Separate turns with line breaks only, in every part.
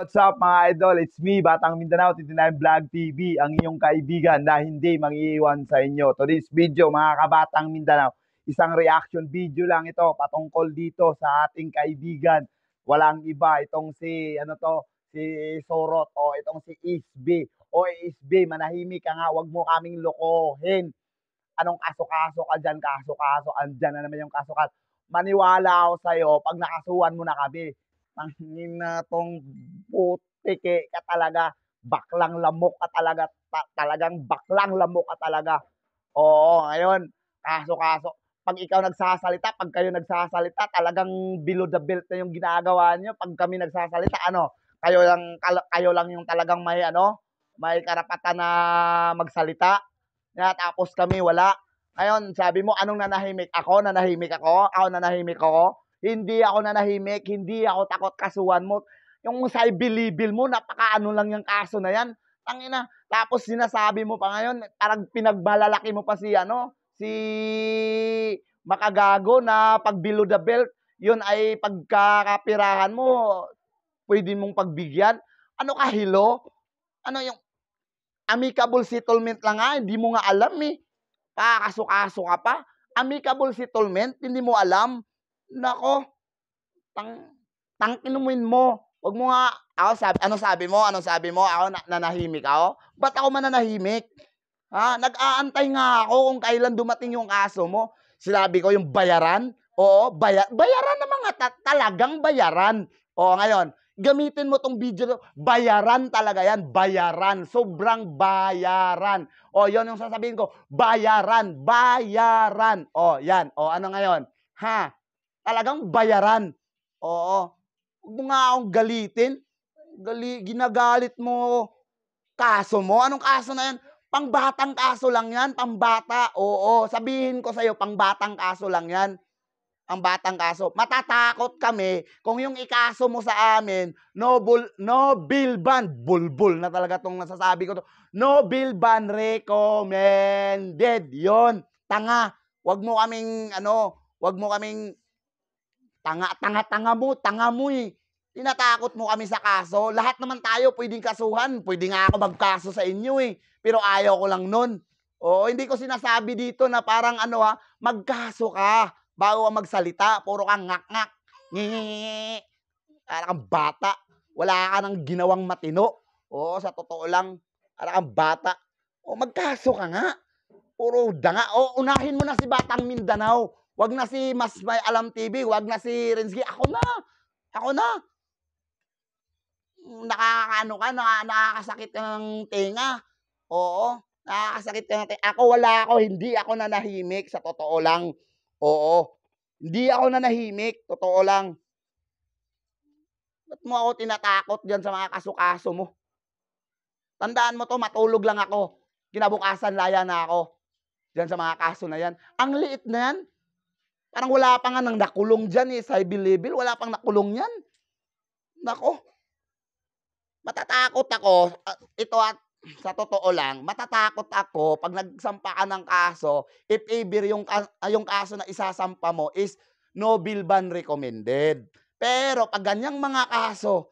What's up mga idol? It's me, Batang Mindanao, 29 Vlog TV, ang inyong kaibigan na hindi mangiiwan sa inyo. Today's video mga kabatang Mindanao, isang reaction video lang ito patungkol dito sa ating kaibigan. Walang iba, itong si, ano to, si Sorot o itong si ISB. O ISB, manahimik ka nga, wag mo kaming lokohin. Anong kaso-kaso ka dyan, kaso-kaso, andyan na naman yung kaso-kaso. Maniwala ako sa'yo pag nakasuhan mo na kami tangin na tong butike ka talaga. Baklang lamok ka talaga. Ta- talagang baklang lamok ka talaga. Oo, ngayon, kaso-kaso. Pag ikaw nagsasalita, pag kayo nagsasalita, talagang below the belt na yung ginagawa niyo. Pag kami nagsasalita, ano, kayo lang, kayo lang yung talagang may, ano, may karapatan na magsalita. Na, tapos kami, wala. Ngayon, sabi mo, anong nanahimik? Ako, nanahimik ako? Ako, nanahimik ako? Hindi ako nanahimik, hindi ako takot kasuhan mo. Yung sa bilibil mo, napakaano lang yung kaso na yan. Tangina. Tapos sinasabi mo pa ngayon, parang pinagbalalaki mo pa si ano, si makagago na pag below the belt, yun ay pagkakapirahan mo, pwede mong pagbigyan. Ano ka, hilo? Ano yung amicable settlement lang nga, ah, hindi mo nga alam eh. pakakaso ka pa. Amicable settlement, hindi mo alam. Nako, tang, tangkinumin mo. Wag mo nga, ako sabi, ano sabi mo? Ano sabi mo? Ako na, nanahimik ako? Ba't ako man nanahimik? Ha? Nag-aantay nga ako kung kailan dumating yung aso mo. Sinabi ko yung bayaran. Oo, baya, bayaran na mga ta- talagang bayaran. Oo, ngayon, gamitin mo tong video. Bayaran talaga yan. Bayaran. Sobrang bayaran. O, yon yung sasabihin ko. Bayaran. Bayaran. O, yan. O, ano ngayon? Ha? talagang bayaran. Oo. Huwag mo nga akong galitin. Gali, ginagalit mo kaso mo. Anong kaso na yan? Pangbatang kaso lang yan. Pangbata. Oo. Sabihin ko sa'yo, pangbatang kaso lang yan. Ang batang kaso. Matatakot kami kung yung ikaso mo sa amin, no, bul, no bill ban, bulbul na talaga itong nasasabi ko to. No bill ban recommended. yon Tanga. Huwag mo kaming, ano, huwag mo kaming Tanga, tanga, tanga mo, tanga mo eh. Tinatakot mo kami sa kaso. Lahat naman tayo pwedeng kasuhan. Pwede nga ako magkaso sa inyo eh. Pero ayaw ko lang nun. O, hindi ko sinasabi dito na parang ano ha, ah, magkaso ka bago ka magsalita. Puro kang ngak-ngak. Ngingingi. Para kang bata. Wala ka nang ginawang matino. O, sa totoo lang, para kang bata. O, magkaso ka nga. Puro danga. O, unahin mo na si Batang Mindanao. Wag na si Mas May Alam TV, wag na si Rensky. Ako na. Ako na. Nakakaano ka, na, nakakasakit ka ng tenga. Oo. Nakakasakit ka ng tenga. Ako wala ako, hindi ako nanahimik sa totoo lang. Oo. Hindi ako nanahimik, totoo lang. Ba't mo ako tinatakot dyan sa mga kasukaso mo? Tandaan mo to, matulog lang ako. Kinabukasan laya na ako. Dyan sa mga kaso na yan. Ang liit na yan, Parang wala pa nga nang nakulong dyan eh, sa Bill Wala pang nakulong yan. Nako. Matatakot ako. Ah, ito at sa totoo lang, matatakot ako pag nagsampaan ng kaso, if ever yung, ah, yung kaso na isasampa mo is no bill ban recommended. Pero pag ganyang mga kaso,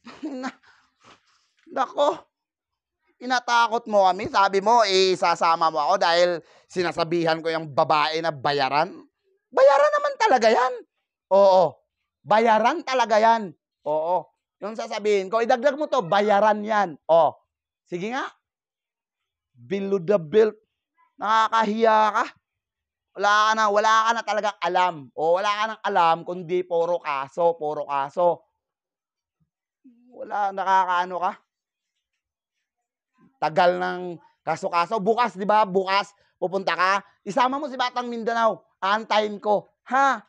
nako, inatakot mo kami. Sabi mo, isasama eh, mo ako dahil sinasabihan ko yung babae na bayaran. Bayaran naman talaga yan. Oo. Bayaran talaga yan. Oo. Yung sasabihin ko, idagdag mo to, bayaran yan. O. Oh. Sige nga. Below the belt. Nakakahiya ka. Wala ka na, wala ka na talagang alam. O wala ka nang alam, kundi puro kaso, puro kaso. Wala, nakakaano ka. Tagal ng kaso-kaso. Bukas, di ba? Bukas, Pupunta ka? Isama mo si Batang Mindanao. Aantayin ko. Ha?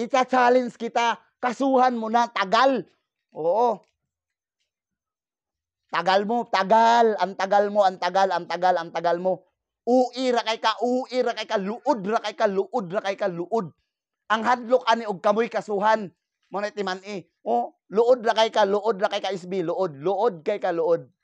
Itsa-challenge kita. Kasuhan mo na. Tagal. Oo. Tagal mo. Tagal. Ang tagal mo. Ang tagal. Ang tagal. Ang tagal mo. Ui ra ka. Ui ra ka. Luod ra kay ka. Luod ra kay ka. Luod. Ang hadlok ani og kamoy kasuhan. Mo na timan eh. Oh, luod ra kay ka, luod ra kay ka isbi, luod, luod kay ka luod.